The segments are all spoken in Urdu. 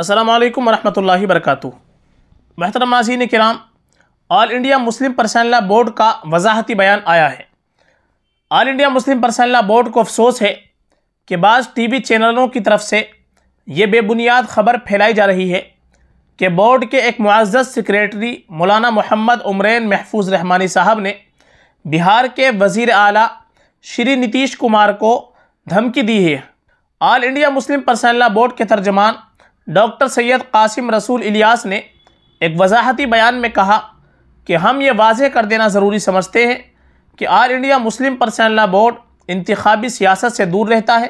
السلام علیکم ورحمۃ اللہ وبرکاتہ محترم ناظرین کرام all India Muslim person board کا وضاحتی بیان آیا ہے آل انڈیا مسلم پرسنلا بورڈ کو افسوس ہے کہ بعض ٹی وی چینلوں کی طرف سے یہ بے بنیاد خبر پھیلائی جا رہی ہے کہ بورڈ کے ایک معزز سیکریٹری مولانا محمد عمرین محفوظ رحمانی صاحب نے بہار کے وزیر اعلیٰ شری نتیش کمار کو دھمکی دی ہے آل انڈیا مسلم پرسنلا بورڈ کے ترجمان ڈاکٹر سید قاسم رسول الیاس نے ایک وضاحتی بیان میں کہا کہ ہم یہ واضح کر دینا ضروری سمجھتے ہیں کہ all India Muslim personal law board انتخابی سیاست سے دور رہتا ہے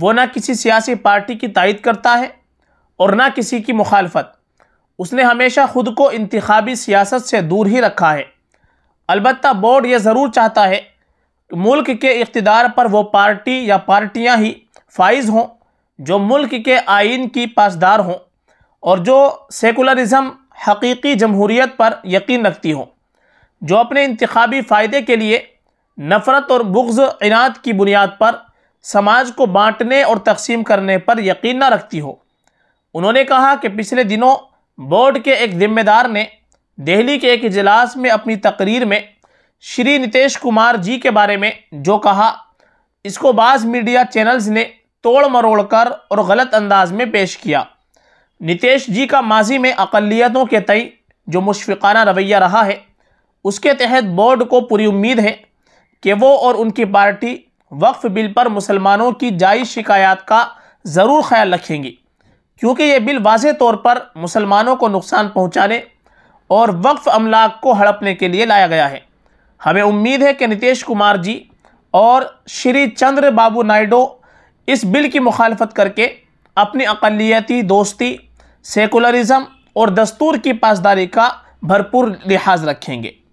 وہ نہ کسی سیاسی پارٹی کی تائید کرتا ہے اور نہ کسی کی مخالفت اس نے ہمیشہ خود کو انتخابی سیاست سے دور ہی رکھا ہے البتہ بورڈ یہ ضرور چاہتا ہے کہ ملک کے اقتدار پر وہ پارٹی یا پارٹیاں ہی فائز ہوں جو ملک کے آئین کی پاسدار ہوں اور جو سیکولرزم حقیقی جمہوریت پر یقین رکھتی ہوں جو اپنے انتخابی فائدے کے لیے نفرت اور بغض عناد کی بنیاد پر سماج کو بانٹنے اور تقسیم کرنے پر یقین نہ رکھتی ہو انہوں نے کہا کہ پچھلے دنوں بورڈ کے ایک ذمہ دار نے دہلی کے ایک اجلاس میں اپنی تقریر میں شری نتیش کمار جی کے بارے میں جو کہا اس کو بعض میڈیا چینلز نے توڑ مروڑ کر اور غلط انداز میں پیش کیا نتیش جی کا ماضی میں اقلیتوں کے تئیں جو مشفقانہ رویہ رہا ہے اس کے تحت بورڈ کو پوری امید ہے کہ وہ اور ان کی پارٹی وقف بل پر مسلمانوں کی جائز شکایات کا ضرور خیال رکھیں گی کیونکہ یہ بل واضح طور پر مسلمانوں کو نقصان پہنچانے اور وقف املاک کو ہڑپنے کے لیے لایا گیا ہے ہمیں امید ہے کہ نتیش کمار جی اور شری چندر بابو نائیڈو اس بل کی مخالفت کر کے اپنی اقلیتی دوستی سیکولرزم اور دستور کی پاسداری کا بھرپور لحاظ رکھیں گے